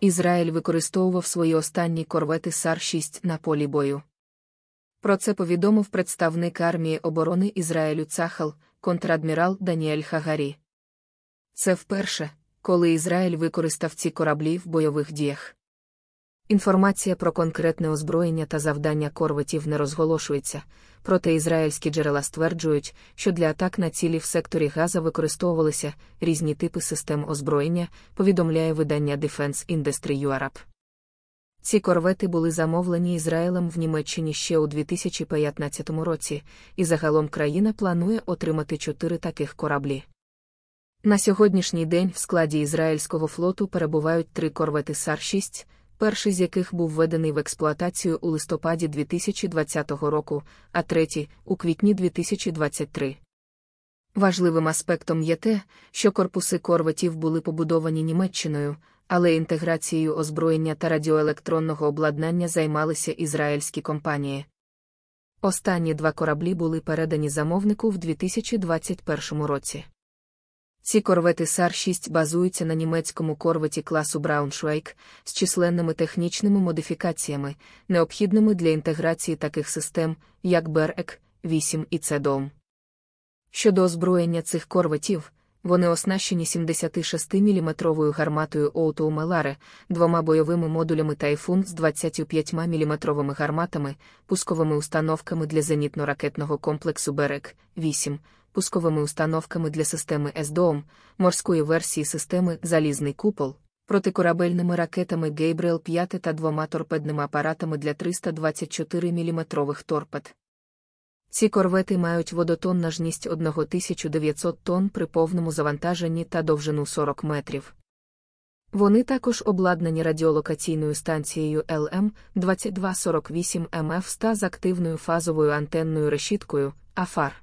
Ізраїль використовував свої останні корвети САР-6 на полі бою. Про це повідомив представник армії оборони Ізраїлю Цахал, контрадмірал Даніель Хагарі. Це вперше, коли Ізраїль використав ці кораблі в бойових діях. Інформація про конкретне озброєння та завдання корветів не розголошується, проте ізраїльські джерела стверджують, що для атак на цілі в секторі Газа використовувалися різні типи систем озброєння, повідомляє видання Defense Industry Europe. Ці корвети були замовлені Ізраїлем в Німеччині ще у 2015 році, і загалом країна планує отримати чотири таких кораблі. На сьогоднішній день в складі ізраїльського флоту перебувають три корвети Сар 6 перший з яких був введений в експлуатацію у листопаді 2020 року, а третій у квітні 2023. Важливим аспектом є те, що корпуси корветів були побудовані Німеччиною, але інтеграцією озброєння та радіоелектронного обладнання займалися ізраїльські компанії. Останні два кораблі були передані замовнику в 2021 році. Ці корвети сар 6 базуються на німецькому корветі класу Брауншвейк з численними технічними модифікаціями, необхідними для інтеграції таких систем, як Берек, 8 і ЦДОМ. Щодо озброєння цих корветів, вони оснащені 76-мм гарматою Оутоу Меларе, двома бойовими модулями тайфун з 25-мм гарматами, пусковими установками для зенітно-ракетного комплексу Берек 8 пусковими установками для системи СДОМ, морської версії системи Залізний купол, протикорабельними ракетами Гейбріел 5 та двома торпедними апаратами для 324 мм торпед. Ці корвети мають водотоннажність 1900 тонн при повному завантаженні та довжину 40 метрів. Вони також обладнані радіолокаційною станцією lm 2248 mf з активною фазовою антенною решіткою, АФАР.